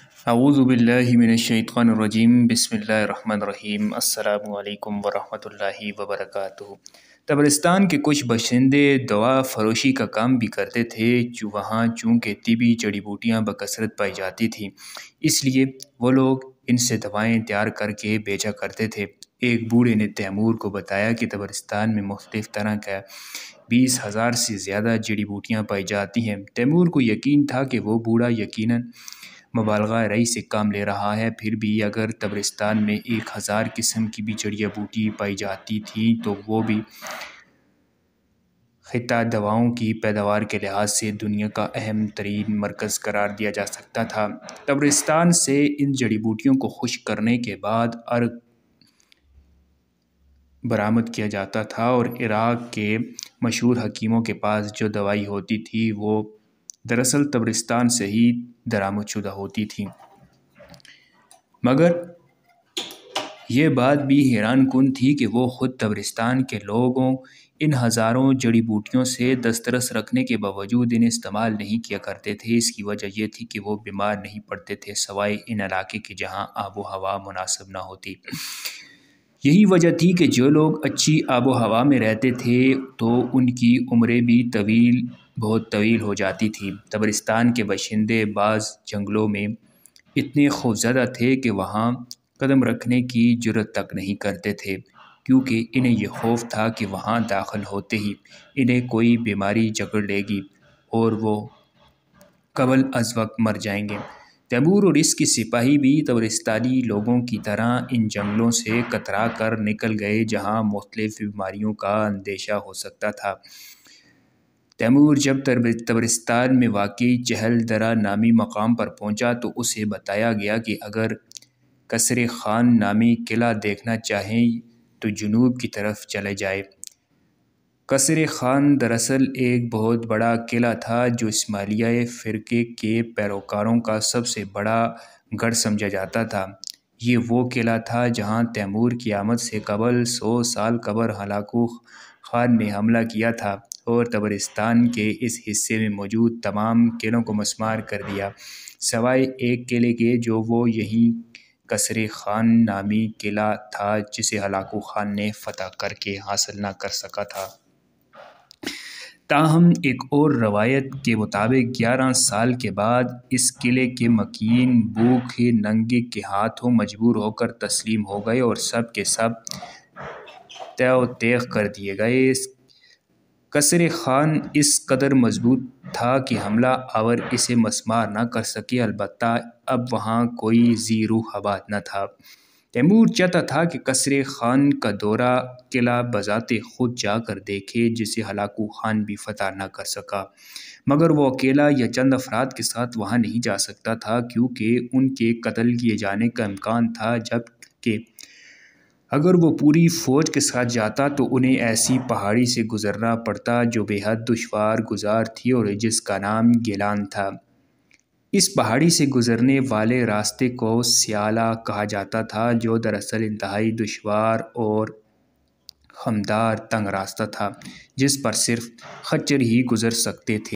الرحمن الرحيم السلام عليكم ورحمة الله وبركاته तबरिस्तान के कुछ बशिंदे दवा फरोशी का काम भी करते थे जो वहाँ चूँकि तिबी जड़ी बूटियाँ बकसरत पाई जाती थी इसलिए वो लोग इनसे दवाएँ तैयार करके बेचा करते थे एक बूढ़े ने तैमूर को बताया कि तबरिस्तान में मुख्तलिफ़ तरह का बीस हज़ार से ज़्यादा जड़ी बूटियाँ पाई जाती हैं तैमूर को यकीन था कि वो बूढ़ा यकीनन मबालगा रई से काम ले रहा है फिर भी अगर तब्रिस्तान में एक हज़ार किस्म की भी जड़िया बूटी पाई जाती थी तो वो भी खिता दवाओं की पैदावार के लिहाज से दुनिया का अहम तरीन मरकज़ करार दिया जा सकता था तब्रिस्तान से इन जड़ी बूटियों को खुश करने के बाद अर बरामद किया जाता था और इराक़ के मशहूर हकीमों के पास जो दवाई होती थी वो दरअसल तब्रिस्तान से ही दरामदशुदा होती थी मगर यह बात भी हैरान कन थी कि वो ख़ुद तब्रिस्तान के लोगों इन हज़ारों जड़ी बूटियों से दस्तरस रखने के बावजूद इन्हें इस्तेमाल नहीं किया करते थे इसकी वजह यह थी कि वो बीमार नहीं पड़ते थे सवाए इन इलाके के जहाँ आबो हवा मुनासिब ना होती यही वजह थी कि जो लोग अच्छी आबो हवा में रहते थे तो उनकी उम्रें भी तवील बहुत तवील हो जाती थी कब्रिस्तान के बशिंदे बाज़ जंगलों में इतने खौफज़दा थे कि वहाँ कदम रखने की जरूरत तक नहीं करते थे क्योंकि इन्हें यह खौफ था कि वहाँ दाखिल होते ही इन्हें कोई बीमारी जकड़ लेगी और वो कबल अज वक्त मर जाएंगे तैमूर और इसकी सिपाही भी तबरिस्तानी लोगों की तरह इन जंगलों से कतरा कर निकल गए जहाँ मुख्तलिफ़ बीमारियों का अंदेशा हो सकता था तैमूर जब तब्रिस्तान में वाकई चहल दरा नामी मकाम पर पहुंचा तो उसे बताया गया कि अगर कसर ख़ान नामी किला देखना चाहें तो जुनूब की तरफ चले जाए कसर ख़ान दरअसल एक बहुत बड़ा किला था जो इसमालिया फ़िरके के पैरोकारों का सबसे बड़ा गढ़ समझा जाता था ये वो किला था जहाँ तैमूर की आमद से कबल सौ साल कबर हलाकू खान ने हमला किया था और तबरिस्तान के इस हिस्से में मौजूद तमाम किलों को मसमार कर दिया सवाए एक किले के जो वो यहीं कसर खान नामी किला था जिसे हलाकू खान ने फतह करके हासिल ना कर सका था ताहम एक और रवायत के मुताबिक ग्यारह साल के बाद इस किले के मकीन भूखे नंगे के हाथों मजबूर होकर तस्लीम हो गए और सब के सब तय तेख कर दिए गए इस कसर खान इस कदर मजबूत था कि हमला आवर इसे मसमार ना कर सके अलबत् अब वहाँ कोई जीरो हवा न था तैमूर चाहता था कि कसर खान का दौरा किला बजाते खुद जाकर देखे जिसे हलाकू खान भी फतह ना कर सका मगर वो अकेला या चंद अफराद के साथ वहाँ नहीं जा सकता था क्योंकि उनके कत्ल किए जाने का इम्कान था जबकि अगर वो पूरी फ़ौज के साथ जाता तो उन्हें ऐसी पहाड़ी से गुज़रना पड़ता जो बेहद दुशवार गुज़ार थी और जिसका नाम गिलान था इस पहाड़ी से गुज़रने वाले रास्ते को स्याला कहा जाता था जो दरअसल इंतहाई दुशवार और हमदार तंग रास्ता था जिस पर सिर्फ खच्चर ही गुज़र सकते थे